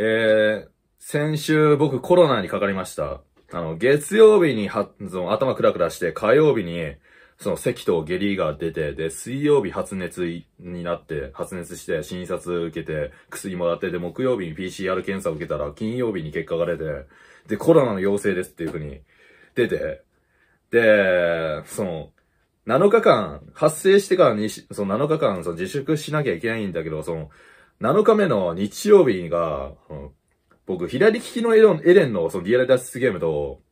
えー、先週僕コロナにかかりました。あの、月曜日には、その頭クラクラして、火曜日に、その咳と下痢が出て、で、水曜日発熱になって、発熱して、診察受けて、薬もらって、で、木曜日に PCR 検査受けたら、金曜日に結果が出て、で、コロナの陽性ですっていう風に出て、で、その、7日間、発生してからに、し、その7日間、その自粛しなきゃいけないんだけど、その、7日目の日曜日が、うん、僕、左利きのエレンエレンのそのリアル脱出ゲームと、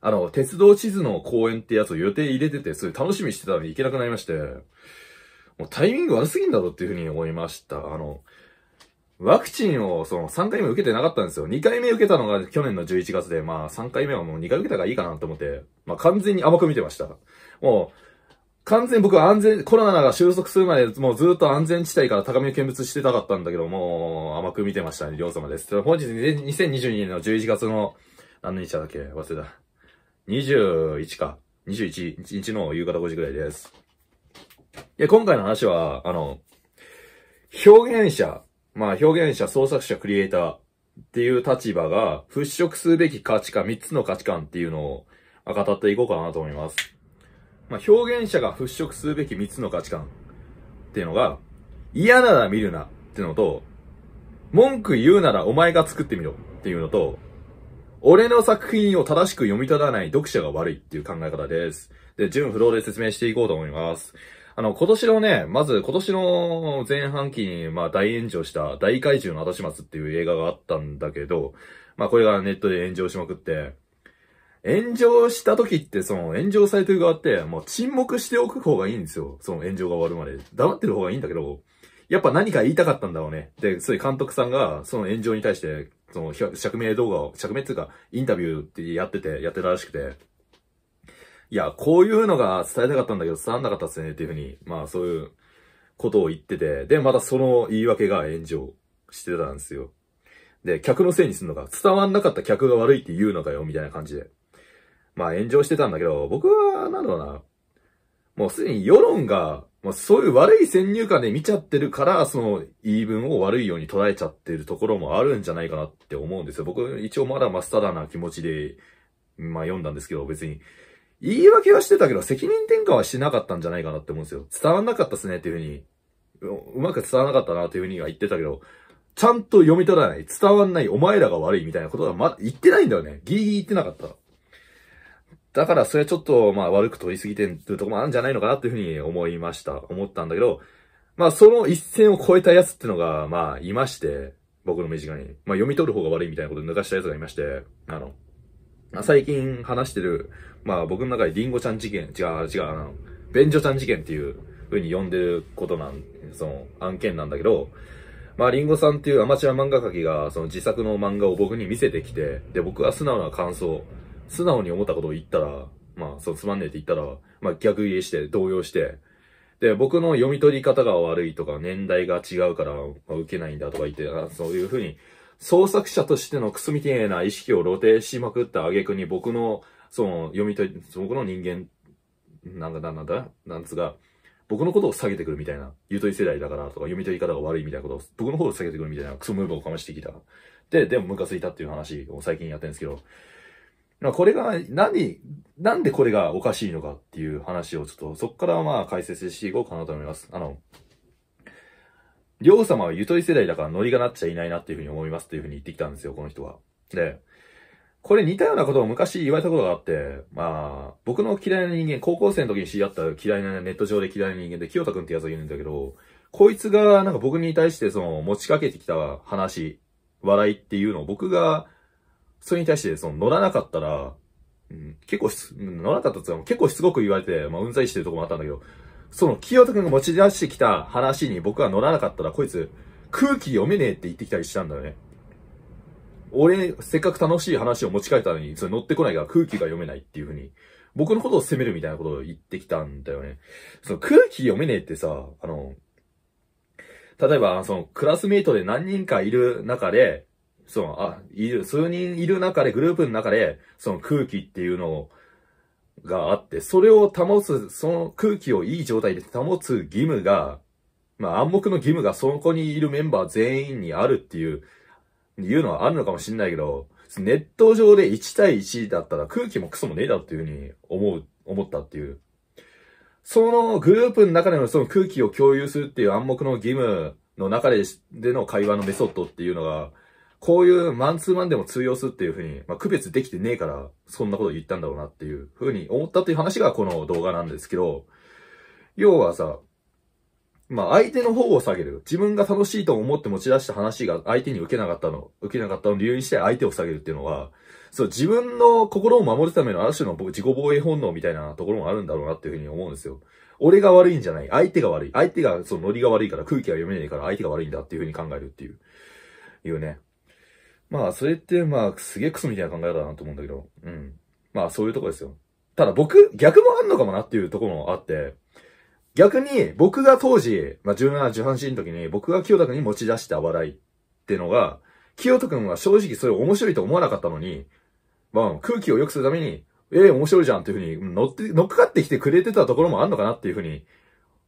あの、鉄道地図の公演ってやつを予定入れてて、それ楽しみしてたのに行けなくなりまして、もうタイミング悪すぎんだろっていうふうに思いました。あの、ワクチンをその3回目受けてなかったんですよ。2回目受けたのが去年の11月で、まあ3回目はもう2回受けたからいいかなと思って、まあ完全に甘く見てました。もう、完全に僕は安全、コロナが収束するまで、もうずっと安全地帯から高みを見物してたかったんだけど、もう甘く見てましたね、りょう様です。本日、2022年の11月の、何日だっけ忘れた。21か。21日の夕方5時ぐらいです。いや、今回の話は、あの、表現者、まあ表現者、創作者、クリエイターっていう立場が払拭すべき価値観、3つの価値観っていうのを語っていこうかなと思います。まあ、表現者が払拭すべき3つの価値観っていうのが、嫌なら見るなっていうのと、文句言うならお前が作ってみろっていうのと、俺の作品を正しく読み取らない読者が悪いっていう考え方です。で、順不動で説明していこうと思います。あの、今年のね、まず今年の前半期に、まあ大炎上した大怪獣の後始末っていう映画があったんだけど、まあこれがネットで炎上しまくって、炎上した時って、その炎上されてる側って、もう沈黙しておく方がいいんですよ。その炎上が終わるまで。黙ってる方がいいんだけど、やっぱ何か言いたかったんだろうね。で、そういう監督さんが、その炎上に対して、その、釈明動画を、釈明っていうか、インタビューってやってて、やってたらしくて、いや、こういうのが伝えたかったんだけど、伝わんなかったっすね、っていうふうに、まあそういうことを言ってて、で、またその言い訳が炎上してたんですよ。で、客のせいにするのか、伝わんなかった客が悪いって言うのかよ、みたいな感じで。まあ炎上してたんだけど、僕は、なんだろうな、もうすでに世論が、まあ、そういう悪い先入観で見ちゃってるから、その言い分を悪いように捉えちゃってるところもあるんじゃないかなって思うんですよ。僕、一応まだ真っさらな気持ちで、まあ読んだんですけど、別に。言い訳はしてたけど、責任転嫁はしなかったんじゃないかなって思うんですよ。伝わんなかったっすねっていうふうに、うまく伝わらなかったなというふうには言ってたけど、ちゃんと読み取らない、伝わんない、お前らが悪いみたいなことはまだ言ってないんだよね。ギリギリ言ってなかった。だからそれはちょっと、まあ悪く取りすぎてるとこもあるんじゃないのかなっていうふうに思いました。思ったんだけど、まあその一線を超えたやつってのが、まあいまして、僕の身近に。まあ読み取る方が悪いみたいなこと抜かしたやつがいまして、あの、まあ、最近話してる、まあ僕の中でリンゴちゃん事件、違う違う、あの、便所ちゃん事件っていう風に呼んでることなん、その案件なんだけど、まあ、リンゴさんっていうアマチュア漫画家きが、その自作の漫画を僕に見せてきて、で、僕は素直な感想素直に思ったことを言ったら、まあ、そうつまんねえって言ったら、まあ逆言レして動揺して、で、僕の読み取り方が悪いとか、年代が違うから、まあ、受けないんだとか言って、そういうふうに、創作者としてのクソみてえな意識を露呈しまくった挙句に僕の、その、読み取り、僕の人間、なんだ、なんだ、なんつが、僕のことを下げてくるみたいな、ゆとり世代だからとか、読み取り方が悪いみたいなことを、僕の方を下げてくるみたいな、クソムーブをかましてきた。で、でもムカついたっていう話を最近やってるんですけど、まこれが、何、なんでこれがおかしいのかっていう話をちょっと、そこからまあ解説していこうかなと思います。あの、りょう様はゆとり世代だからノリがなっちゃいないなっていうふうに思いますというふうに言ってきたんですよ、この人は。で、これ似たようなことを昔言われたことがあって、まあ、僕の嫌いな人間、高校生の時に知り合った嫌いな、ネット上で嫌いな人間で、清田くんってやつがいるんだけど、こいつがなんか僕に対してその持ちかけてきた話、笑いっていうのを僕がそれに対して、その、乗らなかったら、うん、結構し、乗らなかったって結構しつこく言われて、まあ、うんざりしてるとこもあったんだけど、その、清田くんが持ち出してきた話に僕が乗らなかったら、こいつ、空気読めねえって言ってきたりしたんだよね。俺、せっかく楽しい話を持ち帰ったのに、それ乗ってこないから空気が読めないっていうふうに、僕のことを責めるみたいなことを言ってきたんだよね。その空気読めねえってさ、あの、例えば、その、クラスメイトで何人かいる中で、その、あ、いる、数人いる中で、グループの中で、その空気っていうのを、があって、それを保つ、その空気をいい状態で保つ義務が、まあ暗黙の義務がそこにいるメンバー全員にあるっていう、いうのはあるのかもしんないけど、ネット上で1対1だったら空気もクソもねえだろっていうふうに思う、思ったっていう。そのグループの中でのその空気を共有するっていう暗黙の義務の中で、での会話のメソッドっていうのが、こういうマンツーマンでも通用するっていうふうに、まあ、区別できてねえから、そんなこと言ったんだろうなっていうふうに思ったという話がこの動画なんですけど、要はさ、まあ、相手の方を下げる。自分が楽しいと思って持ち出した話が相手に受けなかったの、受けなかったの理由にして相手を下げるっていうのは、そう、自分の心を守るためのある種の自己防衛本能みたいなところもあるんだろうなっていうふうに思うんですよ。俺が悪いんじゃない。相手が悪い。相手が、そのノリが悪いから空気が読めないから相手が悪いんだっていうふうに考えるっていう。いうね。まあ、それって、まあ、すげえクソみたいな考え方だなと思うんだけど、うん。まあ、そういうとこですよ。ただ僕、逆もあんのかもなっていうところもあって、逆に僕が当時、まあ、17、18歳の時に僕が清田くんに持ち出した笑いっていうのが、清田くんは正直それ面白いと思わなかったのに、まあ、空気を良くするために、ええー、面白いじゃんっていうふうに乗って、乗っかかってきてくれてたところもあんのかなっていうふうに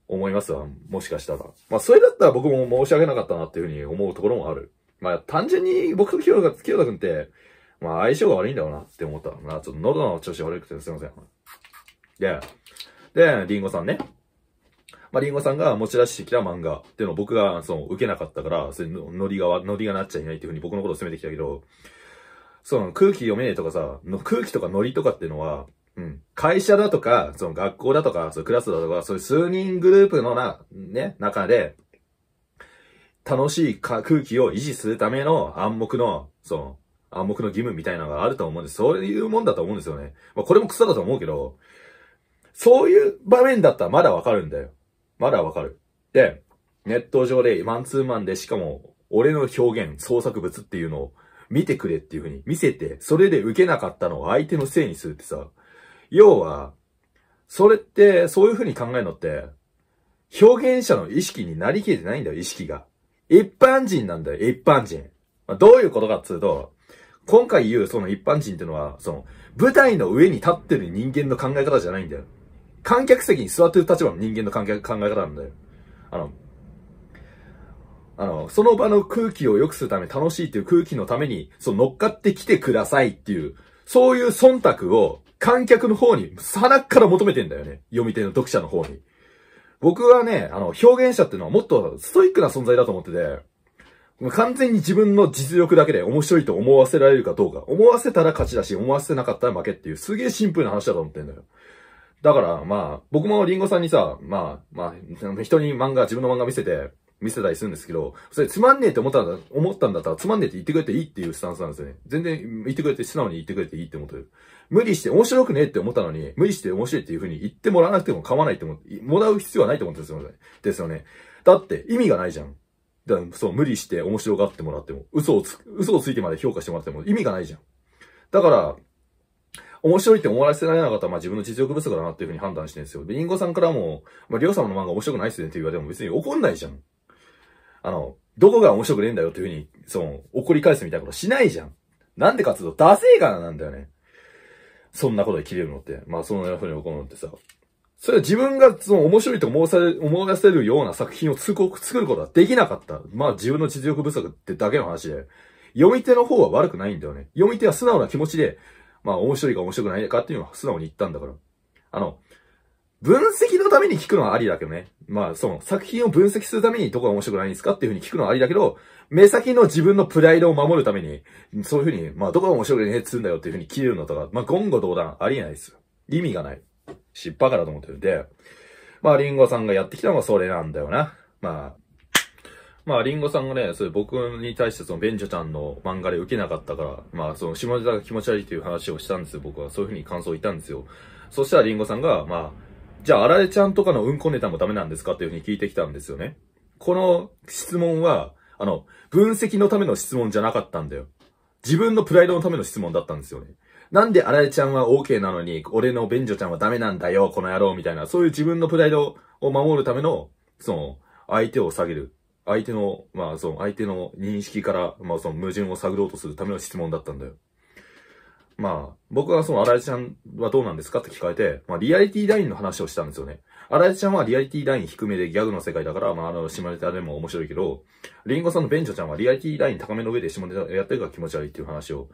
思いますわ。もしかしたら。まあ、それだったら僕も申し訳なかったなっていうふうに思うところもある。まあ、単純に僕と清田清田君って、まあ、相性が悪いんだろうなって思った。まあ、ちょっと喉の調子悪くてすいません。で、で、リンゴさんね。まあ、リンゴさんが持ち出してきた漫画っていうのを僕が、その、受けなかったから、それノリが、ノリがなっちゃいないっていうふうに僕のことを責めてきたけど、その、空気読めねえとかさ、の空気とかノリとかっていうのは、うん、会社だとか、その学校だとか、そのクラスだとか、そういう数人グループのな、ね、中で、楽しい空気を維持するための暗黙の、その、暗黙の義務みたいなのがあると思うんです。そういうもんだと思うんですよね。まあ、これも草だと思うけど、そういう場面だったらまだわかるんだよ。まだわかる。で、ネット上でマンツーマンでしかも、俺の表現、創作物っていうのを見てくれっていう風に見せて、それで受けなかったのを相手のせいにするってさ、要は、それって、そういう風に考えるのって、表現者の意識になりきれてないんだよ、意識が。一般人なんだよ、一般人。まあ、どういうことかっつうと、今回言うその一般人ってのは、その、舞台の上に立ってる人間の考え方じゃないんだよ。観客席に座ってる立場の人間の考え方なんだよ。あの、あの、その場の空気を良くするため、楽しいっていう空気のために、その乗っかってきてくださいっていう、そういう忖度を観客の方に、さなっから求めてんだよね。読み手の読者の方に。僕はね、あの、表現者っていうのはもっとストイックな存在だと思ってて、完全に自分の実力だけで面白いと思わせられるかどうか。思わせたら勝ちだし、思わせなかったら負けっていう、すげえシンプルな話だと思ってんだよ。だから、まあ、僕もリンゴさんにさ、まあ、まあ、人に漫画、自分の漫画見せて、見せたりするんですけど、それつまんねえって思ったんだ、思ったんだったら、つまんねえって言ってくれていいっていうスタンスなんですよね。全然言ってくれて、素直に言ってくれていいって思ってる。無理して面白くねえって思ったのに、無理して面白いっていう風に言ってもらわなくても構わない思って、もらう必要はないと思ってですよね。ですよね。だって意味がないじゃん。だからそう、無理して面白がってもらっても、嘘をつ、嘘をついてまで評価してもらっても意味がないじゃん。だから、面白いって思わせられなかったら、まあ自分の実力不足だなっていうふうに判断してるんですよ。で、インゴさんからも、まあ、りょうんの漫画面白くないっすねって言われても別に怒んないじゃん。あの、どこが面白くねえんだよっていうふうに、その、怒り返すみたいなことしないじゃん。なんでかっていうと、ダセーからなんだよね。そんなことで切れるのって。まあ、そんな風にこるのってさ。それは自分がその面白いと思わせる、思わせるような作品を通告作ることはできなかった。まあ自分の実力不足ってだけの話で。読み手の方は悪くないんだよね。読み手は素直な気持ちで、まあ面白いか面白くないかっていうのは素直に言ったんだから。あの、分析のために聞くのはありだけどね。まあその作品を分析するためにどこが面白くないんですかっていうふうに聞くのはありだけど、目先の自分のプライドを守るために、そういうふうに、まあ、どこが面白くねえっつうんだよっていうふうに切れるのとか、まあ、言語道断ありえないですよ。意味がない。しっからと思ってるんで、まあ、リンゴさんがやってきたのはそれなんだよな。まあ、まあ、リンゴさんがね、それ僕に対してその、ベンジョちゃんの漫画で受けなかったから、まあ、その、下田が気持ち悪いという話をしたんですよ、僕は。そういうふうに感想を言ったんですよ。そしたらリンゴさんが、まあ、じゃあ、あられちゃんとかのうんこネタもダメなんですかっていうふうに聞いてきたんですよね。この質問は、あの、分析のための質問じゃなかったんだよ。自分のプライドのための質問だったんですよね。なんであられちゃんは OK なのに、俺のベンジョちゃんはダメなんだよ、この野郎、みたいな。そういう自分のプライドを守るための、その、相手を下げる。相手の、まあ、その、相手の認識から、まあ、その、矛盾を探ろうとするための質問だったんだよ。まあ、僕はその、あ井ちゃんはどうなんですかって聞かれて、まあ、リアリティラインの話をしたんですよね。あ井ちゃんはリアリティライン低めでギャグの世界だから、まあ、あの、島ネタでも面白いけど、リンゴさんのベンジョちゃんはリアリティライン高めの上で下ネタやってるから気持ち悪いっていう話を、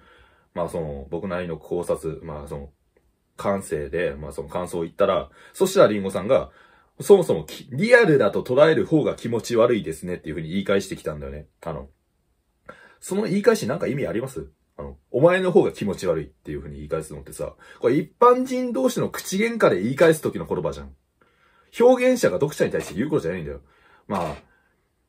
まあ、その、僕なりの考察、まあ、その、感性で、まあ、その感想を言ったら、そしたらリンゴさんが、そもそもリアルだと捉える方が気持ち悪いですねっていうふうに言い返してきたんだよね。あの、その言い返しなんか意味ありますあの、お前の方が気持ち悪いっていうふうに言い返すのってさ、これ一般人同士の口喧嘩で言い返す時の言葉じゃん。表現者が読者に対して言うことじゃないんだよ。まあ、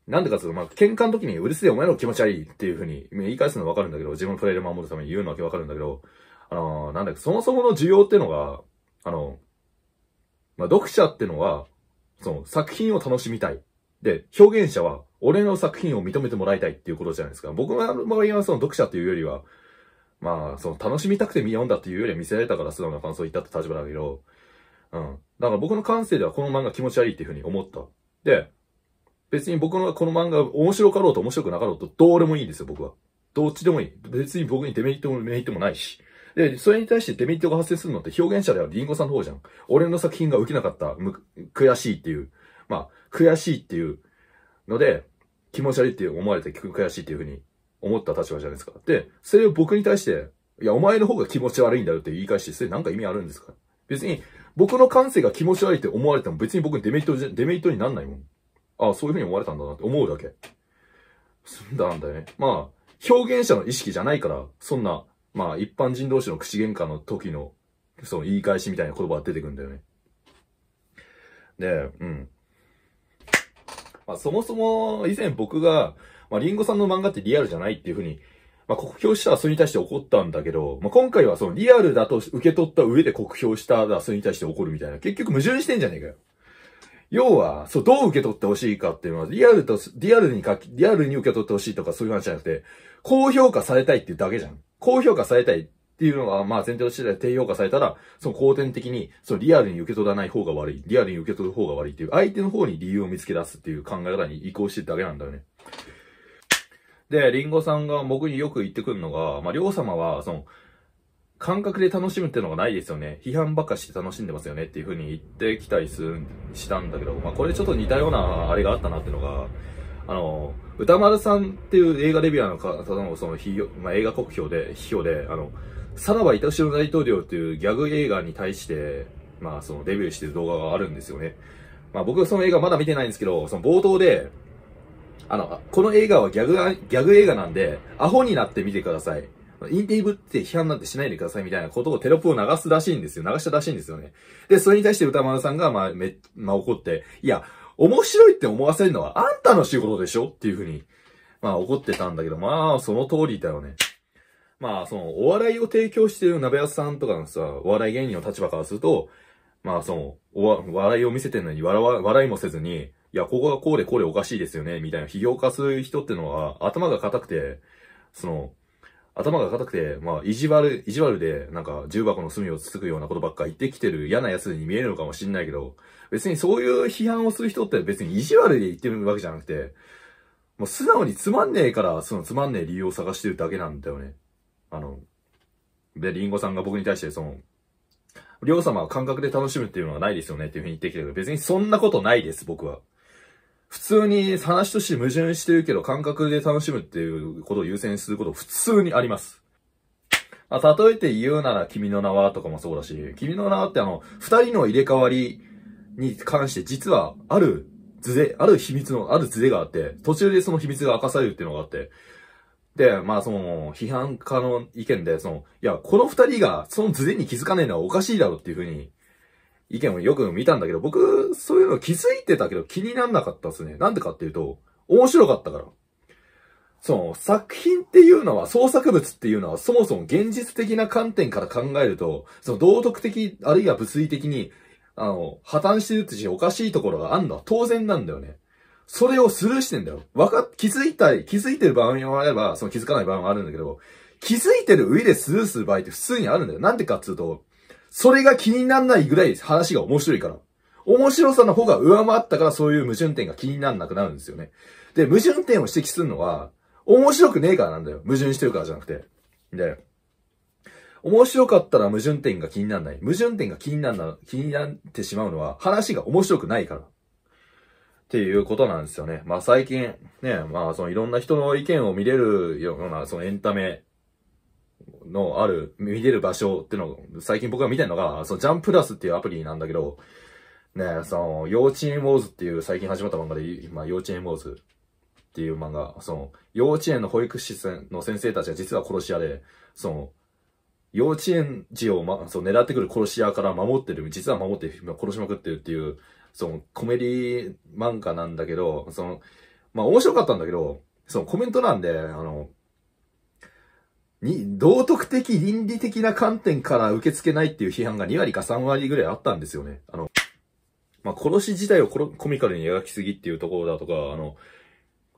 なんでかっていうと、まあ、喧嘩の時にうるせえお前の気持ち悪いっていうふうに言い返すのはわかるんだけど、自分のプレイを守るために言うのはわかるんだけど、あのー、なんだっけ、そもそもの需要ってのが、あの、まあ、読者ってのは、その作品を楽しみたい。で、表現者は俺の作品を認めてもらいたいっていうことじゃないですか。僕の場合はその読者っていうよりは、まあ、その楽しみたくて見読んだっていうよりは見せられたから素直な感想を言ったって立場だけど、うん。だから僕の感性ではこの漫画気持ち悪いっていうふうに思った。で、別に僕のこの漫画面白かろうと面白くなかろうとどうでもいいんですよ、僕は。どっちでもいい。別に僕にデメリットもメリットもないし。で、それに対してデメリットが発生するのって表現者ではリンゴさんの方じゃん。俺の作品が受けなかった、む、悔しいっていう。まあ、悔しいっていうので、気持ち悪いって思われて悔しいっていうふうに思った立場じゃないですか。で、それを僕に対して、いや、お前の方が気持ち悪いんだよって言い返して、それなんか意味あるんですか別に、僕の感性が気持ち悪いって思われても別に僕デメリット、デメリットになんないもん。ああ、そういう風に思われたんだなって思うだけ。すんだなんだよね。まあ、表現者の意識じゃないから、そんな、まあ、一般人同士の口喧嘩の時の、その言い返しみたいな言葉が出てくるんだよね。で、うん。まあ、そもそも、以前僕が、まあ、リンゴさんの漫画ってリアルじゃないっていう風にまあ、酷評したらそれに対して怒ったんだけど、まあ、今回はそのリアルだと受け取った上で酷評したらそれに対して怒るみたいな、結局矛盾してんじゃねえかよ。要は、そう、どう受け取ってほしいかっていうのは、リアルと、リアルに書き、リアルに受け取ってほしいとかそういう話じゃなくて、高評価されたいっていうだけじゃん。高評価されたいっていうのは、まあ前提として低評価されたら、その後天的に、そのリアルに受け取らない方が悪い、リアルに受け取る方が悪いっていう、相手の方に理由を見つけ出すっていう考え方に移行してるだけなんだよね。で、リンゴさんが僕によく言ってくるのが、まあ、りょう様は、その、感覚で楽しむっていうのがないですよね。批判ばっかして楽しんでますよねっていう風に言ってきたりする、したんだけど、まあ、これちょっと似たようなあれがあったなっていうのが、あの、歌丸さんっていう映画レビュアーの方のその、まあ、映画国評で、批評で、あの、さらばたしの大統領っていうギャグ映画に対して、まあそのデビューしてる動画があるんですよね。まあ僕はその映画まだ見てないんですけど、その冒頭で、あの、この映画はギャグ、ギャグ映画なんで、アホになって見てください。インディーブって批判なんてしないでくださいみたいなことをテロップを流すらしいんですよ。流したらしいんですよね。で、それに対して歌丸さんが、まあ、め、まあ怒って、いや、面白いって思わせるのはあんたの仕事でしょっていうふうに、まあ怒ってたんだけど、まあ、その通りだよね。まあ、その、お笑いを提供している鍋屋さんとかのさ、お笑い芸人の立場からすると、まあ、その、お笑いを見せてるのに笑わ、笑いもせずに、いや、ここがこうでこれおかしいですよね、みたいな、批評家する人ってのは、頭が硬くて、その、頭が硬くて、まあ、意地悪、意地悪で、なんか、重箱の隅をつつくようなことばっか言ってきてる嫌な奴に見えるのかもしんないけど、別にそういう批判をする人って別に意地悪で言ってるわけじゃなくて、もう素直につまんねえから、そのつまんねえ理由を探してるだけなんだよね。あの、で、リンゴさんが僕に対して、その、りょう様は感覚で楽しむっていうのはないですよねっていうふうに言ってきてるけど、別にそんなことないです、僕は。普通に話として矛盾してるけど感覚で楽しむっていうことを優先すること普通にあります。あ、例えて言うなら君の名はとかもそうだし、君の名はってあの、二人の入れ替わりに関して実はある図で、ある秘密の、ある図でがあって、途中でその秘密が明かされるっていうのがあって、で、まあその、批判家の意見で、その、いや、この二人がその図でに気づかねえのはおかしいだろっていうふうに意見をよく見たんだけど、僕、そういうの気づいてたけど気になんなかったですね。なんでかっていうと、面白かったから。その、作品っていうのは、創作物っていうのは、そもそも現実的な観点から考えると、その道徳的、あるいは物理的に、あの、破綻してるってし、おかしいところがあるのは当然なんだよね。それをスルーしてんだよ。わかっ、気づいたり、気づいてる場合もあれば、その気づかない場合もあるんだけど、気づいてる上でスルーする場合って普通にあるんだよ。なんでかっつうと、それが気にならないぐらい話が面白いから。面白さの方が上回ったからそういう矛盾点が気にならなくなるんですよね。で、矛盾点を指摘するのは、面白くねえからなんだよ。矛盾してるからじゃなくて。で、面白かったら矛盾点が気にならない。矛盾点が気になら気になってしまうのは、話が面白くないから。っていうことなんですよね。まあ最近、ね、まあそのいろんな人の意見を見れるような、そのエンタメのある、見れる場所ってのを、最近僕が見てるのが、そのジャンプラスっていうアプリなんだけど、ね、その、幼稚園ウォーズっていう最近始まった漫画で、今、幼稚園ウォーズっていう漫画、その、幼稚園の保育士の先生たちが実は殺し屋で、その、幼稚園児を、ま、そう狙ってくる殺し屋から守ってる、実は守って殺しまくってるっていう、その、コメディ漫画なんだけど、その、まあ、面白かったんだけど、そのコメントなんで、あの、に、道徳的倫理的な観点から受け付けないっていう批判が2割か3割ぐらいあったんですよね。あの、まあ、殺し自体をココミカルに描きすぎっていうところだとか、あの、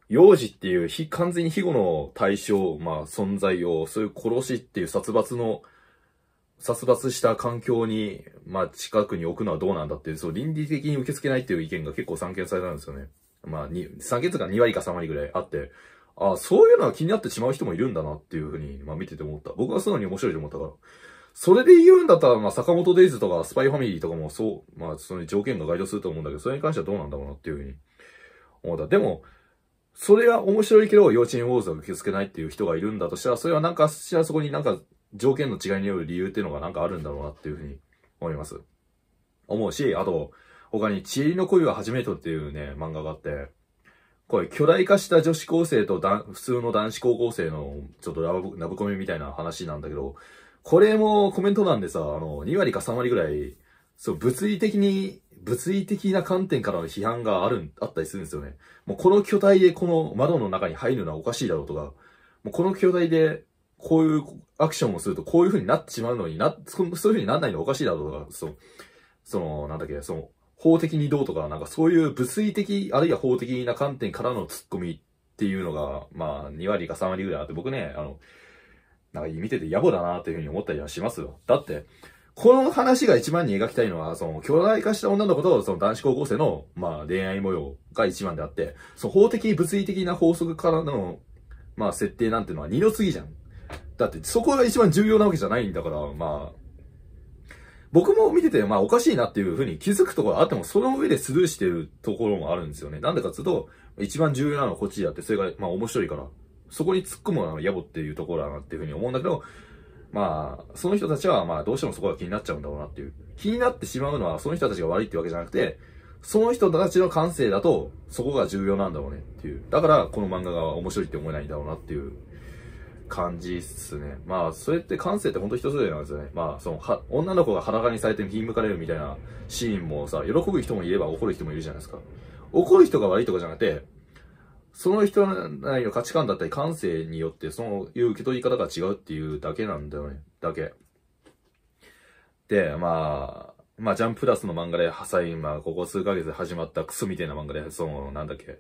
幼児っていう非、完全に非後の対象、まあ、存在を、そういう殺しっていう殺伐の、殺伐した環境に、まあ、近くに置くのはどうなんだっていう、そう、倫理的に受け付けないっていう意見が結構散見されたんですよね。まあ、に、散見とか2割か3割ぐらいあって、ああ、そういうのは気になってしまう人もいるんだなっていうふうに、まあ見てて思った。僕は素直に面白いと思ったから。それで言うんだったら、まあ坂本デイズとかスパイファミリーとかもそう、まあその条件が該当すると思うんだけど、それに関してはどうなんだろうなっていうふうに思った。でも、それが面白いけど、幼稚園ウォーズは受け付けないっていう人がいるんだとしたら、それはなんかしらそこになんか条件の違いによる理由っていうのがなんかあるんだろうなっていうふうに思います。思うし、あと、他に、チエリの恋は初めてっていうね、漫画があって、これ、巨大化した女子高生と普通の男子高校生の、ちょっとラブ、ラブコメみたいな話なんだけど、これもコメント欄でさ、あの、2割か3割ぐらい、そう、物理的に、物理的な観点からの批判がある、あったりするんですよね。もうこの巨体でこの窓の中に入るのはおかしいだろうとか、もうこの巨体でこういうアクションをするとこういう風になってしまうのにな、そういう風にならないのはおかしいだろうとか、そう、その、なんだっけ、その、法的にどうとか、なんかそういう物理的、あるいは法的な観点からの突っ込みっていうのが、まあ、2割か3割ぐらいあって、僕ね、あの、なんか見てて野暮だなっていうふうに思ったりはしますよ。だって、この話が一番に描きたいのは、その、巨大化した女の子と、その男子高校生の、まあ、恋愛模様が一番であって、その法的、物理的な法則からの、まあ、設定なんてのは二の次じゃん。だって、そこが一番重要なわけじゃないんだから、まあ、僕も見てて、まあおかしいなっていうふうに気づくところあっても、その上でスルーしてるところもあるんですよね。なんでかっていうと、一番重要なのはこっちだって、それがまあ面白いから、そこに突っ込むのは野暮っていうところだなっていうふうに思うんだけど、まあ、その人たちはまあどうしてもそこが気になっちゃうんだろうなっていう。気になってしまうのはその人たちが悪いってわけじゃなくて、その人たちの感性だと、そこが重要なんだろうねっていう。だから、この漫画が面白いって思えないんだろうなっていう感じっすね。まあ、それって感性ってほんと人それぞれなんですよね。まあ、その、は、女の子が裸にされてひんむかれるみたいなシーンもさ、喜ぶ人もいれば怒る人もいるじゃないですか。怒る人が悪いとかじゃなくて、その人内の価値観だったり感性によって、そういう受け取り方が違うっていうだけなんだよね。だけ。で、まあ、まあ、ジャンプラスの漫画で、最近、まあ、ここ数ヶ月で始まったクソみたいな漫画で、その、なんだっけ、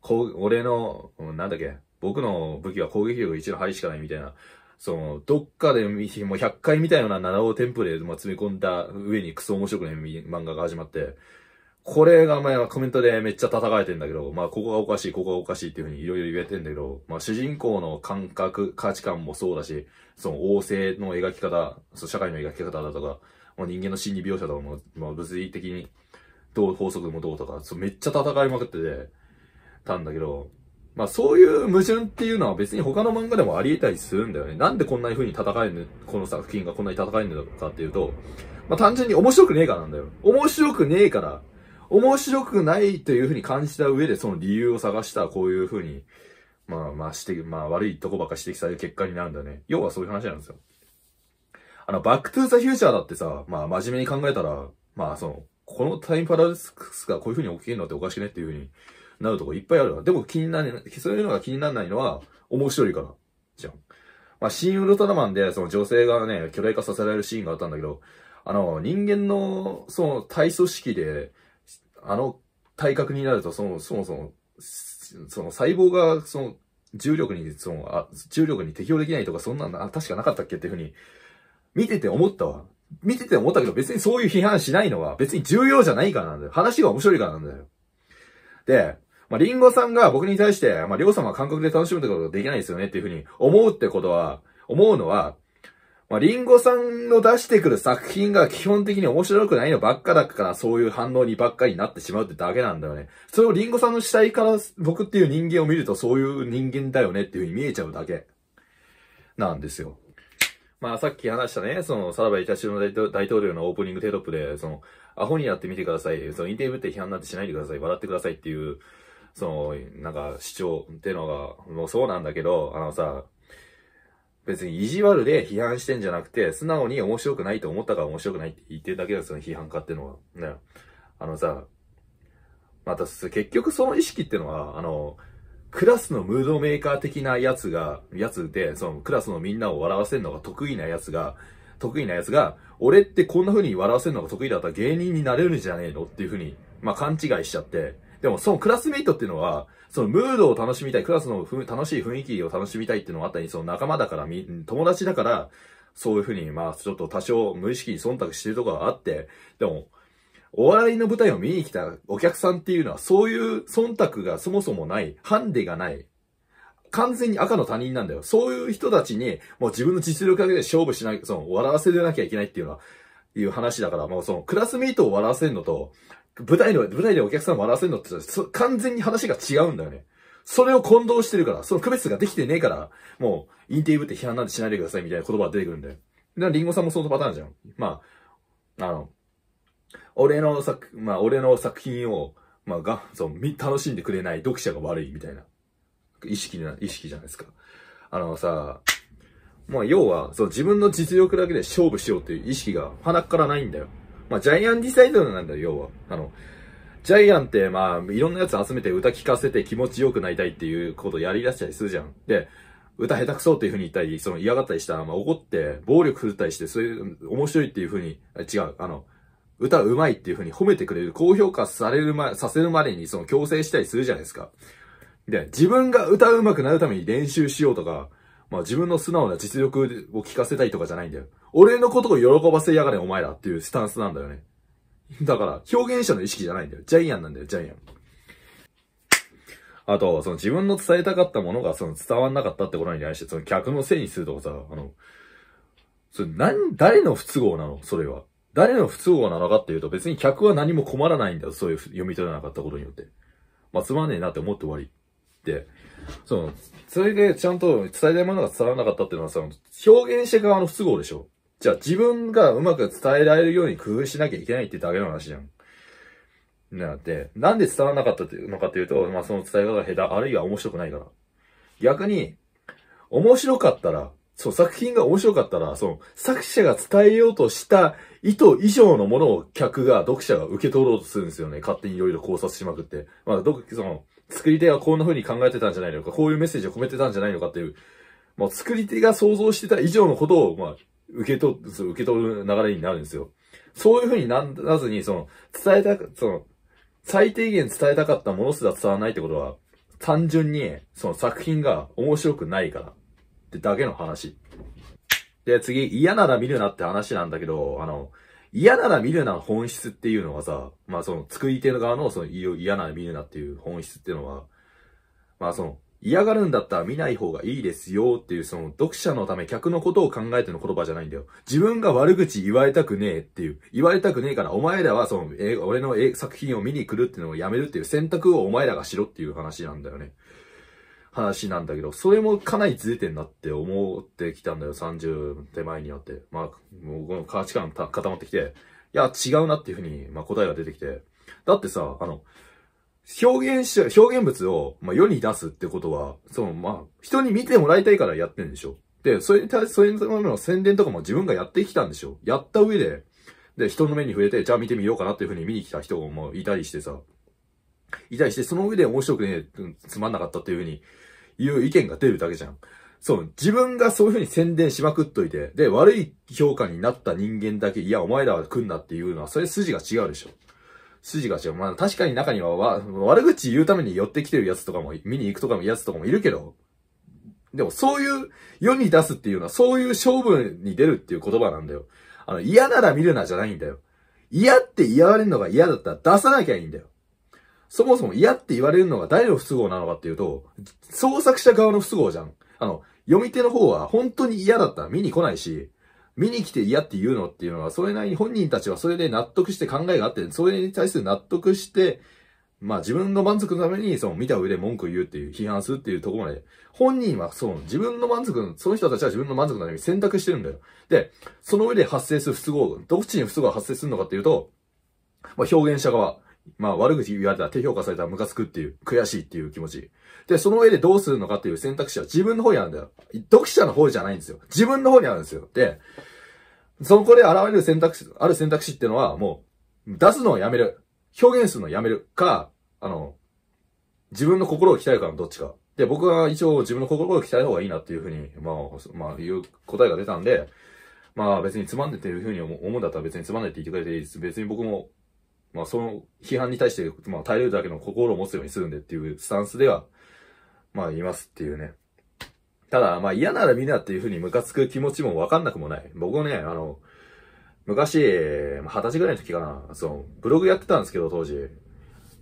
こう、俺の、なんだっけ、僕の武器は攻撃力1の針しかないみたいな、その、どっかで、もう100回みたいな七尾テンプレで、まあ、詰め込んだ上にクソ面白くない漫画が始まって、これが、まあ、コメントでめっちゃ叩かれてんだけど、まあ、ここがおかしい、ここがおかしいっていうふうにいろいろ言われてんだけど、まあ、主人公の感覚、価値観もそうだし、その、王政の描き方、そ社会の描き方だとか、まあ、人間の心理描写とかも、まあ、物理的に、どう法則もどうとか、そうめっちゃ戦いまくってて、たんだけど、まあそういう矛盾っていうのは別に他の漫画でもあり得たりするんだよね。なんでこんな風に戦える、この作品がこんなに戦えるのかっていうと、まあ単純に面白くねえからなんだよ。面白くねえから、面白くないという風に感じた上でその理由を探したこういう風に、まあまあして、まあ悪いとこばっか指摘される結果になるんだよね。要はそういう話なんですよ。あの、バックトゥーザフューチャーだってさ、まあ真面目に考えたら、まあその、このタイムパラダクスがこういう風に起きるのっておかしくねっていう風になるとこいっぱいあるな。でも気になる、そういうのが気にならないのは面白いから、じゃん。まあ、ン・ウルトラマンで、その女性がね、巨大化させられるシーンがあったんだけど、あの、人間の、その、体組織で、あの、体格になると、その、そもそも、その、細胞が、その、重力に、その、あ重力に適応できないとか、そんなの、確かなかったっけっていうふうに、見てて思ったわ。見てて思ったけど、別にそういう批判しないのは、別に重要じゃないからなんだよ。話が面白いからなんだよ。で、まあ、リンゴさんが僕に対して、まあ、りょうさんは感覚で楽しむってことができないですよねっていうふうに思うってことは、思うのは、まあ、リンゴさんの出してくる作品が基本的に面白くないのばっかだから、そういう反応にばっかりになってしまうってだけなんだよね。それをリンゴさんの死体から僕っていう人間を見るとそういう人間だよねっていうふうに見えちゃうだけ。なんですよ。まあさっき話したね、その、さらばいたしの大統領のオープニングテロップで、その、アホにやってみてください。その、インテーブって批判なんてしないでください。笑ってくださいっていう、その、なんか、主張ってのが、もうそうなんだけど、あのさ、別に意地悪で批判してんじゃなくて、素直に面白くないと思ったから面白くないって言ってるだけですよ、批判家ってのは。ね。あのさ、また、結局その意識ってのは、あの、クラスのムードメーカー的なやつが、やつで、そのクラスのみんなを笑わせるのが得意なやつが、得意なやつが、俺ってこんな風に笑わせるのが得意だったら芸人になれるんじゃねえのっていう風に、まあ勘違いしちゃって、でも、そのクラスメイトっていうのは、そのムードを楽しみたい、クラスの楽しい雰囲気を楽しみたいっていうのもあったり、その仲間だから、友達だから、そういうふうに、まあ、ちょっと多少無意識に忖度してるとこがあって、でも、お笑いの舞台を見に来たお客さんっていうのは、そういう忖度がそもそもない、ハンデがない、完全に赤の他人なんだよ。そういう人たちに、もう自分の実力だけで勝負しない、その、笑わせなきゃいけないっていうのは、いう話だから、もうその、クラスメイトを笑わせるのと、舞台の、舞台でお客さんを笑わせるのって完全に話が違うんだよね。それを混同してるから、その区別ができてねえから、もう、インテーブって批判なんてしないでくださいみたいな言葉が出てくるんだよ。だリンゴさんもそのパターンじゃん。まあ、あの、俺の作、まあ、俺の作品を、まあ、が、そう、み、楽しんでくれない読者が悪いみたいな、意識な、意識じゃないですか。あのさ、まあ、要は、そう、自分の実力だけで勝負しようっていう意識が、鼻からないんだよ。まあ、ジャイアンディサイドなんだよ、要は。あの、ジャイアンって、まあ、いろんなやつ集めて歌聞かせて気持ちよくなりたいっていうことやり出したりするじゃん。で、歌下手くそっていう風に言ったり、その嫌がったりしたら、まあ怒って、暴力振ったりして、そういう、面白いっていう風に、違う、あの、歌うまいっていう風に褒めてくれる、高評価されるま、させるまでに、その強制したりするじゃないですか。で、自分が歌うまくなるために練習しようとか、まあ自分の素直な実力を聞かせたいとかじゃないんだよ。俺のことを喜ばせやがれお前らっていうスタンスなんだよね。だから、表現者の意識じゃないんだよ。ジャイアンなんだよ、ジャイアン。あと、その自分の伝えたかったものがその伝わんなかったってことに対して、その客のせいにするとかさ、あの、それ何、誰の不都合なのそれは。誰の不都合なのかっていうと別に客は何も困らないんだよ。そういう読み取れなかったことによって。まあ、つまんねえなって思って終わり。で、そう。それで、ちゃんと伝えたいものが伝わらなかったっていうのはさ、表現して側の不都合でしょ。じゃあ自分がうまく伝えられるように工夫しなきゃいけないってだけの話じゃん。なって、なんで伝わらなかったのかっていうと、まあその伝え方が下手、あるいは面白くないから。逆に、面白かったら、そう、作品が面白かったら、その、作者が伝えようとした意図以上のものを客が、読者が受け取ろうとするんですよね。勝手にいろいろ考察しまくって。まあ、ど、その、作り手はこんな風に考えてたんじゃないのか、こういうメッセージを込めてたんじゃないのかっていう、まあ、作り手が想像してた以上のことを、まあ、受け取、受け取る流れになるんですよ。そういう風にならずに、その、伝えた、その、最低限伝えたかったものすら伝わらないってことは、単純に、その作品が面白くないから、ってだけの話。で、次、嫌なら見るなって話なんだけど、あの、嫌なら見るな本質っていうのはさ、まあその作り手側のその嫌なら見るなっていう本質っていうのは、まあその嫌がるんだったら見ない方がいいですよっていうその読者のため客のことを考えての言葉じゃないんだよ。自分が悪口言われたくねえっていう、言われたくねえからお前らはその、え俺の作品を見に来るっていうのをやめるっていう選択をお前らがしろっていう話なんだよね。話なんだけど、それもかなりずれてんなって思ってきたんだよ、30手前にあって。まあ、もうこの価値観固まってきて、いや、違うなっていうふうに、まあ、答えが出てきて。だってさ、あの、表現し、表現物を、まあ、世に出すってことは、その、まあ、人に見てもらいたいからやってんでしょ。で、それに対して、それの宣伝とかも自分がやってきたんでしょ。やった上で、で、人の目に触れて、じゃあ見てみようかなっていうふうに見に来た人もいたりしてさ、いたりして、その上で面白くね、つまんなかったっていうふうにいう意見が出るだけじゃん。そう、自分がそういう風に宣伝しまくっといて、で、悪い評価になった人間だけ、いや、お前らは来んなっていうのは、それ筋が違うでしょ。筋が違う。まあ、確かに中にはわ、悪口言うために寄ってきてるやつとかも、見に行くとかもやつとかもいるけど、でもそういう世に出すっていうのは、そういう勝負に出るっていう言葉なんだよ。あの、嫌なら見るなじゃないんだよ。嫌って嫌われるのが嫌だったら出さなきゃいいんだよ。そもそも嫌って言われるのが誰の不都合なのかっていうと、創作者側の不都合じゃん。あの、読み手の方は本当に嫌だったら見に来ないし、見に来て嫌って言うのっていうのは、それなりに本人たちはそれで納得して考えがあって、それに対する納得して、まあ自分の満足のために、その見た上で文句言うっていう、批判するっていうところまで、本人はそう、自分の満足の、その人たちは自分の満足のために選択してるんだよ。で、その上で発生する不都合、どっちに不都合が発生するのかっていうと、まあ表現者側。まあ悪口言われたら低評価されたらムカつくっていう、悔しいっていう気持ち。で、その上でどうするのかっていう選択肢は自分の方にあるんだよ。読者の方じゃないんですよ。自分の方にあるんですよ。で、そこで現れる選択肢、ある選択肢ってのはもう、出すのをやめる。表現するのをやめるか、あの、自分の心を鍛えるかのどっちか。で、僕は一応自分の心を鍛えた方がいいなっていうふうに、まあ、まあ、いう答えが出たんで、まあ別につまんでてうふうに思うんだったら別につまんでって言ってくれていいです。別に僕もまあ、その批判に対して、まあ、耐えれるだけの心を持つようにするんでっていうスタンスでは、まあ、いますっていうね。ただ、まあ、嫌ならみんなっていうふうにムカつく気持ちもわかんなくもない。僕はね、あの、昔、二十歳ぐらいの時かな、その、ブログやってたんですけど、当時。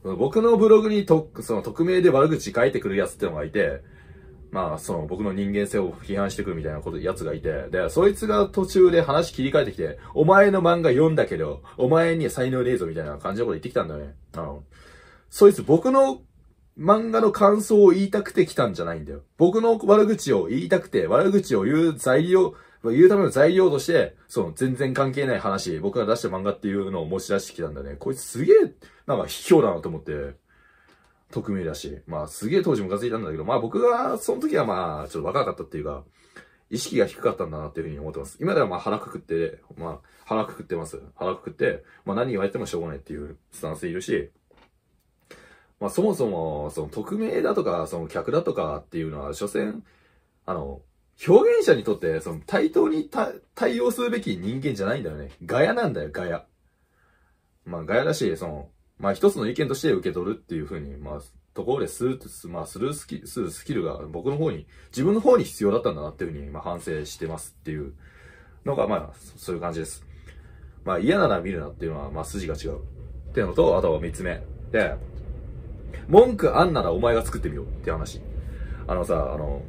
僕のブログにと、その、匿名で悪口書いてくるやつってのがいて、まあ、その僕の人間性を批判してくるみたいなこと、やつがいて、で、そいつが途中で話切り替えてきて、お前の漫画読んだけど、お前には才能ねえぞみたいな感じのこと言ってきたんだね。あの、そいつ僕の漫画の感想を言いたくて来たんじゃないんだよ。僕の悪口を言いたくて、悪口を言う材料、言うための材料として、その全然関係ない話、僕が出した漫画っていうのを持ち出してきたんだね。こいつすげえ、なんか卑怯だなと思って。匿名だし、まあすげえ当時ムカついたんだけど、まあ僕がその時はまあちょっと若かったっていうか、意識が低かったんだなっていうふうに思ってます。今ではまあ腹くくって、まあ腹くくってます。腹くくって、まあ何言われてもしょうがないっていうスタンスいるし、まあそもそも、その匿名だとか、その客だとかっていうのは、所詮、あの、表現者にとって、その対等に対応するべき人間じゃないんだよね。ガヤなんだよ、ガヤ。まあガヤだし、その、まあ一つの意見として受け取るっていうふうに、まあ、ところでスーと、まあスルースキル、ススキルが僕の方に、自分の方に必要だったんだなっていうふうに、まあ反省してますっていうのが、まあ、そういう感じです。まあ嫌なら見るなっていうのは、まあ筋が違う。っていうのと、あとは三つ目。で、文句あんならお前が作ってみようって話。あのさ、あの、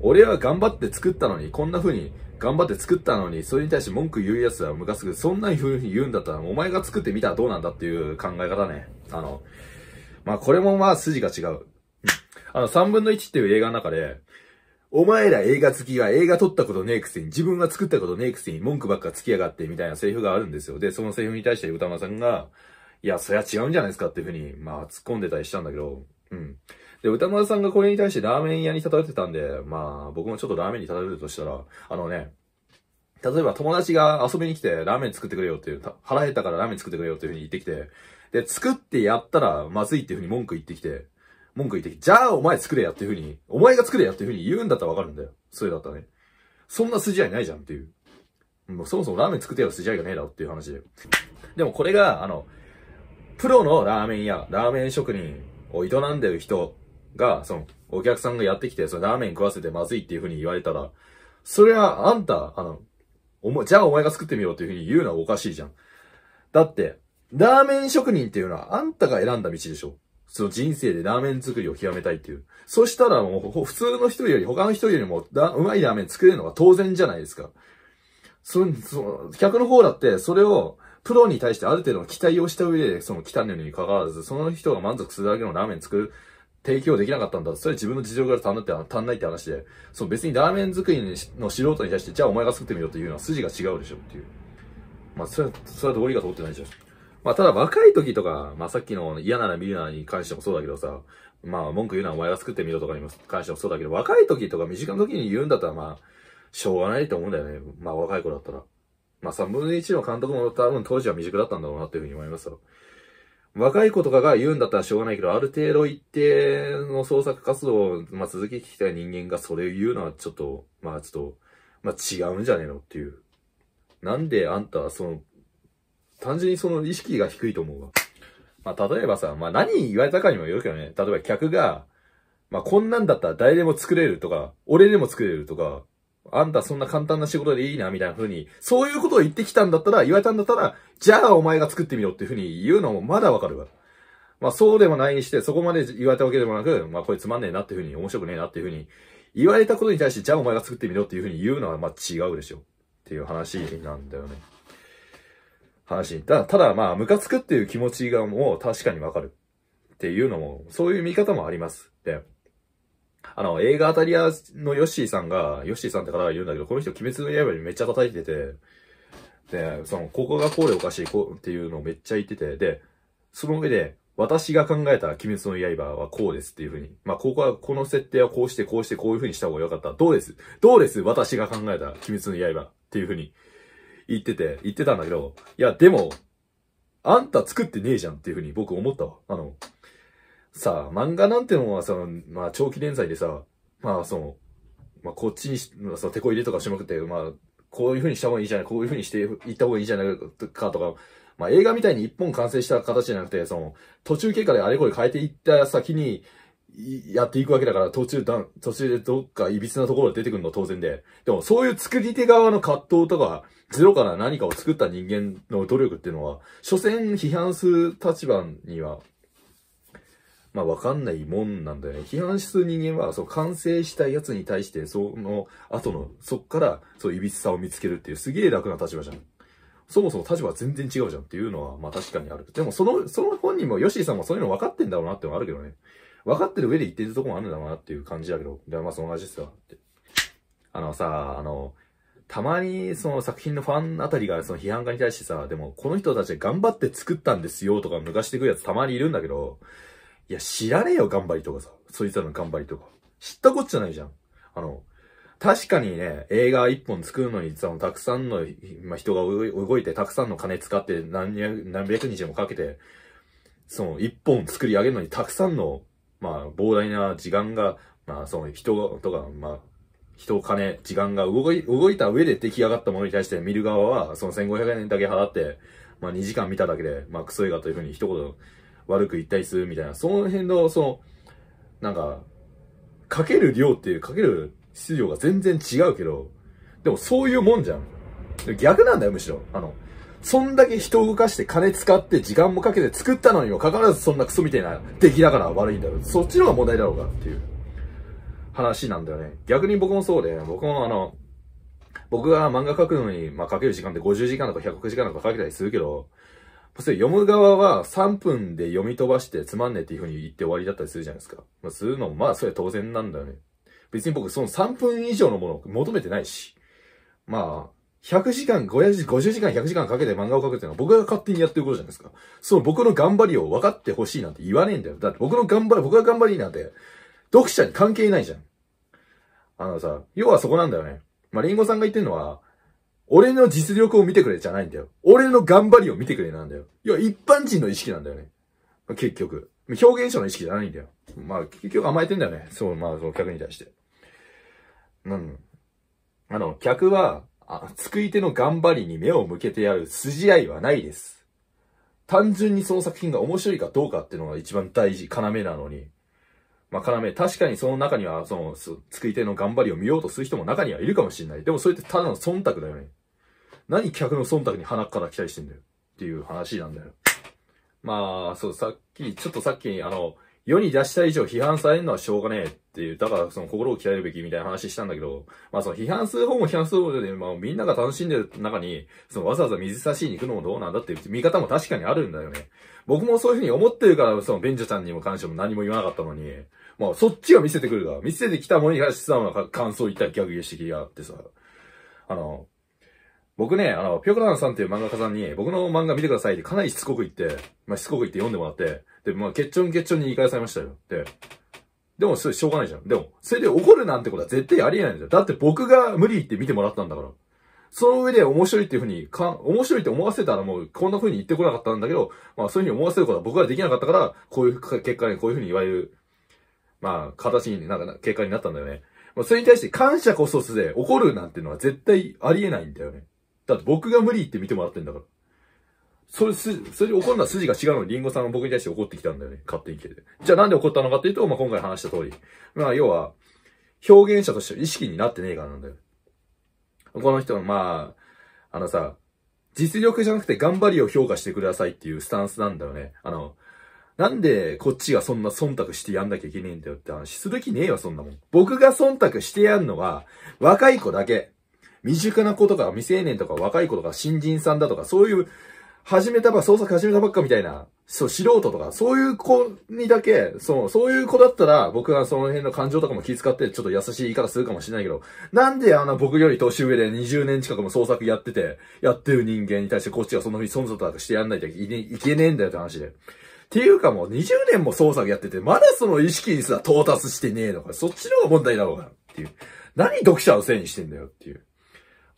俺は頑張って作ったのに、こんな風に頑張って作ったのに、それに対して文句言うやつはムカつく。そんな風に言うんだったら、お前が作ってみたらどうなんだっていう考え方ね。あの、まあ、これもまあ筋が違う。あの、3分の1っていう映画の中で、お前ら映画好きが映画撮ったことねえくせに、自分が作ったことねえくせに文句ばっかつきやがってみたいなセリフがあるんですよ。で、そのセリフに対して歌間さんが、いや、そりゃ違うんじゃないですかっていうふうに、まあ、突っ込んでたりしたんだけど、うん。で、歌丸さんがこれに対してラーメン屋に例えてたんで、まあ、僕もちょっとラーメンに例えるとしたら、あのね、例えば友達が遊びに来てラーメン作ってくれよっていう、腹減ったからラーメン作ってくれよっていうふうに言ってきて、で、作ってやったらまずいっていうふうに文句言ってきて、文句言ってきて、じゃあお前作れやっていうふうに、お前が作れやっていうふうに言うんだったらわかるんだよ。それだったね。そんな筋合いないじゃんっていう。もうそもそもラーメン作ってやる筋合いがねえだろっていう話で。でもこれが、あの、プロのラーメン屋、ラーメン職人を営んでる人が、その、お客さんがやってきて、そのラーメン食わせてまずいっていう風に言われたら、それはあんた、あの、おも、じゃあお前が作ってみろっていう風に言うのはおかしいじゃん。だって、ラーメン職人っていうのはあんたが選んだ道でしょ。その人生でラーメン作りを極めたいっていう。そしたらもう、普通の人より、他の人よりも、うまいラーメン作れるのが当然じゃないですか。その、その、客の方だって、それを、プロに対してある程度の期待をした上で、その来たのに関わらず、その人が満足するだけのラーメン作る提供できなかったんだ。それは自分の事情が足んないってんないって話で、その別にラーメン作りの素人に対して、じゃあお前が作ってみろていうのは筋が違うでしょっていう。まあ、それは、それは道理が通ってないじゃん。まあ、ただ若い時とか、まあさっきの嫌なら見るなに関してもそうだけどさ、まあ文句言うのはお前が作ってみろとかにも関してもそうだけど、若い時とか身近な時に言うんだったらまあ、しょうがないと思うんだよね。まあ若い子だったら。まあ3分の1の監督も多分当時は未熟だったんだろうなっていうふうに思いますよ。若い子とかが言うんだったらしょうがないけど、ある程度一定の創作活動を、まあ、続けてきた人間がそれを言うのはちょっと、まあちょっと、まあ違うんじゃねえのっていう。なんであんた、その、単純にその意識が低いと思うわ。まあ例えばさ、まあ何言われたかにもよるけどね、例えば客が、まあこんなんだったら誰でも作れるとか、俺でも作れるとか、あんたそんな簡単な仕事でいいな、みたいな風に、そういうことを言ってきたんだったら、言われたんだったら、じゃあお前が作ってみろっていう風に言うのもまだわかるわ。まあそうでもないにして、そこまで言われたわけでもなく、まあこれつまんねえなっていう風に、面白くねえなっていう風に、言われたことに対して、じゃあお前が作ってみろっていう風に言うのはまあ違うでしょ。っていう話なんだよね。話。ただ、ただまあ、ムカつくっていう気持ちがもう確かにわかる。っていうのも、そういう見方もあります。で、あの、映画当たり屋のヨッシーさんが、ヨッシーさんって方がいるんだけど、この人鬼滅の刃にめっちゃ叩いてて、で、その、ここがこうでおかしい、こうっていうのをめっちゃ言ってて、で、その上で、私が考えた鬼滅の刃はこうですっていうふうに。まあ、ここは、この設定はこうして、こうして、こういうふうにした方が良かった。どうですどうです私が考えた鬼滅の刃っていうふうに言ってて、言ってたんだけど、いや、でも、あんた作ってねえじゃんっていうふうに僕思ったわ。あの、さ、あ、漫画なんてのはさ、まあ長期連載でさ、まあその、まあこっちに、その手こ入れとかしまくって、まあ、こういう風にした方がいいじゃない、こういう風にしていった方がいいじゃないかとか、まあ映画みたいに一本完成した形じゃなくて、その、途中経過であれこれ変えていった先に、やっていくわけだから、途中だ、途中でどっか歪なところが出てくるの当然で。でも、そういう作り手側の葛藤とか、ゼロから何かを作った人間の努力っていうのは、所詮批判する立場にはまあ、わかんないもんなんだよね。批判する人間は、そう、完成したやつに対して、その後の、そっから、そう、いびつさを見つけるっていう、すげえ楽な立場じゃん。そもそも立場は全然違うじゃんっていうのは、まあ確かにある。でも、その、その本人も、ヨシーさんもそういうの分かってんだろうなってのはあるけどね。分かってる上で言ってるとこもあるんだろうなっていう感じだけど、でまあ、その同じですわ。って。あのさ、あの、たまにその作品のファンあたりがその批判家に対してさ、でもこの人たち頑張って作ったんですよとか抜かしてくるやつたまにいるんだけど、いや、知らねえよ、頑張りとかさ。そいつらの頑張りとか。知ったこっちゃないじゃん。あの、確かにね、映画一本作るのに、その、たくさんの、ま人が動いて、たくさんの金使って何、何百日もかけて、その、一本作り上げるのに、たくさんの、まあ、膨大な時間が、まあ、その、人とか、まあ、人、金、時間が動い、動いた上で出来上がったものに対して見る側は、その1500円だけ払って、まあ2時間見ただけで、まあクソ映画というふうに一言悪く言ったりするみたいな、その辺の、その、なんか、かける量っていう、かける質量が全然違うけど、でもそういうもんじゃん。逆なんだよ、むしろ。あの、そんだけ人を動かして金使って時間もかけて作ったのにもかかわらずそんなクソみたいな出来だから悪いんだろう。そっちの方が問題だろうかっていう話なんだよね。逆に僕もそうで、僕もあの、僕が漫画描くのに、まあ、かける時間って50時間とか100時間とかかけたりするけど、それ読む側は3分で読み飛ばしてつまんねえっていう風に言って終わりだったりするじゃないですか。まあ、するのも、まあ、それは当然なんだよね。別に僕、その3分以上のものを求めてないし。まあ、100時間、50時間、100時間かけて漫画を描くっていうのは僕が勝手にやってることじゃないですか。その僕の頑張りを分かってほしいなんて言わねえんだよ。だって僕の頑張り、僕が頑張りなんて、読者に関係ないじゃん。あのさ、要はそこなんだよね。まあ、リンゴさんが言ってるのは、俺の実力を見てくれじゃないんだよ。俺の頑張りを見てくれなんだよ。要は一般人の意識なんだよね。まあ、結局。表現者の意識じゃないんだよ。まあ、結局甘えてんだよね。そう、まあ、その客に対して。うん、あの、客は、あ作り手の頑張りに目を向けてやる筋合いはないです。単純にその作品が面白いかどうかっていうのが一番大事、要なのに。まあ、要、確かにその中には、その、作り手の頑張りを見ようとする人も中にはいるかもしれない。でもそれってただの忖度だよね。何客の忖度に鼻から期待してんだよ。っていう話なんだよ。まあ、そう、さっき、ちょっとさっき、あの、世に出した以上批判されるのはしょうがねえっていう、だからその心を鍛えるべきみたいな話したんだけど、まあその批判する方も批判する方で、まあみんなが楽しんでる中に、そのわざわざ水差しに行くのもどうなんだっていう見方も確かにあるんだよね。僕もそういうふうに思ってるから、そのベンジャちゃんにも関しても何も言わなかったのに、まあそっちが見せてくるから、見せてきたものに関してさ、感想を言ったら逆ギレしてきやがってさ、あの、僕ね、あの、ピョクランさんっていう漫画家さんに、僕の漫画見てくださいってかなりしつこく言って、まあ、しつこく言って読んでもらって、で、まあ、結論結論に言い返されましたよ。で、でも、それしょうがないじゃん。でも、それで怒るなんてことは絶対ありえないんだよ。だって僕が無理言って見てもらったんだから。その上で面白いっていうふうに、か、面白いって思わせたらもうこんなふうに言ってこなかったんだけど、まあそういうふうに思わせることは僕ができなかったから、こういう結果にこういうふうに言われる、まあ形に、なんか結果になったんだよね。まあそれに対して感謝こそすで怒るなんてのは絶対ありえないんだよね。だって僕が無理言って見てもらってんだから。それす、それ怒るのは筋が違うのに、リンゴさんが僕に対して怒ってきたんだよね。勝手に来てて。じゃあなんで怒ったのかっていうと、まあ、今回話した通り。まあ、要は、表現者として意識になってねえからなんだよ。この人は、まあ、あのさ、実力じゃなくて頑張りを評価してくださいっていうスタンスなんだよね。あの、なんでこっちがそんな忖度してやんなきゃいけねえんだよって話する気ねえよ、そんなもん。僕が忖度してやんのは、若い子だけ。身近な子とか未成年とか若い子とか新人さんだとか、そういう、始めたば、創作始めたばっかみたいな、そう、素人とか、そういう子にだけ、そう、そういう子だったら、僕はその辺の感情とかも気遣って、ちょっと優しい言い方するかもしれないけど、なんであの僕より年上で20年近くも創作やってて、やってる人間に対してこっちがそのふうに損とかしてやんないといけねえんだよって話で。っていうかもう20年も創作やってて、まだその意識にすら到達してねえのか、そっちの方が問題だろうが、っていう。何読者をせいにしてんだよっていう。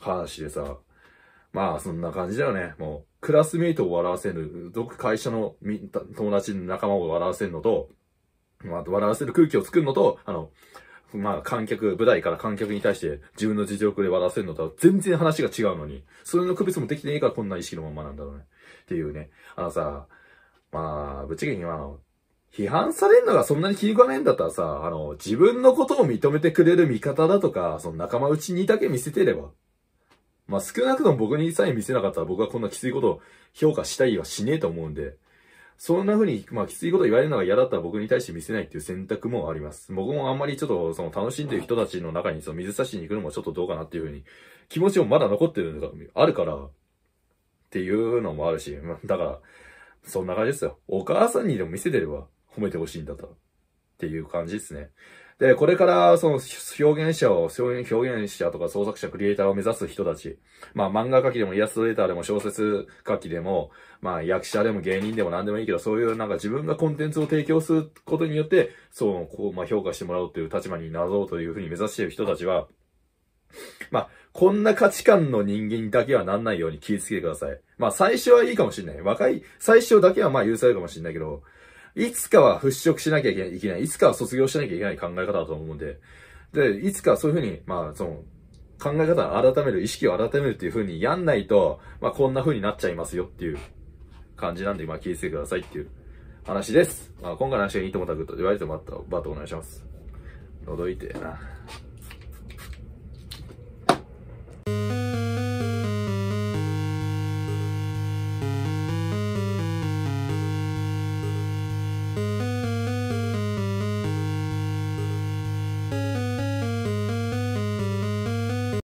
話でさ、まあそんな感じだよね。もう、クラスメイトを笑わせる、ど会社のみ友達の仲間を笑わせるのと、まあ、笑わせる空気を作るのと、あの、まあ、観客、舞台から観客に対して自分の実力で笑わせるのとは全然話が違うのに、それの区別もできていいからこんな意識のままなんだろうね。っていうね。あのさ、まあ、ぶっちゃけ今の、批判されるのがそんなに気に食わないんだったらさ、あの、自分のことを認めてくれる味方だとか、その仲間内にだけ見せてれば、まあ、少なくとも僕にさえ見せなかったら僕はこんなきついことを評価したいはしねえと思うんで、そんな風に、まあ、きついこと言われるのが嫌だったら僕に対して見せないっていう選択もあります。僕もあんまりちょっと、その楽しんでる人たちの中に、その水差しに行くのもちょっとどうかなっていう風に、気持ちもまだ残ってるのがあるから、っていうのもあるし、だから、そんな感じですよ。お母さんにでも見せてれば褒めてほしいんだったら。っていう感じですね。で、これからその表現者を、表現者とか創作者、クリエイターを目指す人たち、まあ漫画書きでもイラストレーターでも小説書きでも、まあ役者でも芸人でも何でもいいけど、そういうなんか自分がコンテンツを提供することによって、そう、こう、まあ評価してもらおうという立場になろうというふうに目指している人たちは、まあ、こんな価値観の人間だけはなんないように気をつけてください。まあ、最初はいいかもしんない。若い、最初だけはまあ許されるかもしんないけど、いつかは払拭しなきゃいけない、いつかは卒業しなきゃいけない考え方だと思うんで、で、いつかそういうふうに、まあ、その、考え方を改める、意識を改めるっていうふうにやんないと、まあ、こんなふうになっちゃいますよっていう感じなんで、ま聞気をつけてくださいっていう話です。まあ、今回の話がいいと思ったらグッドで言われてもらったら、バッとお願いします。喉いてな。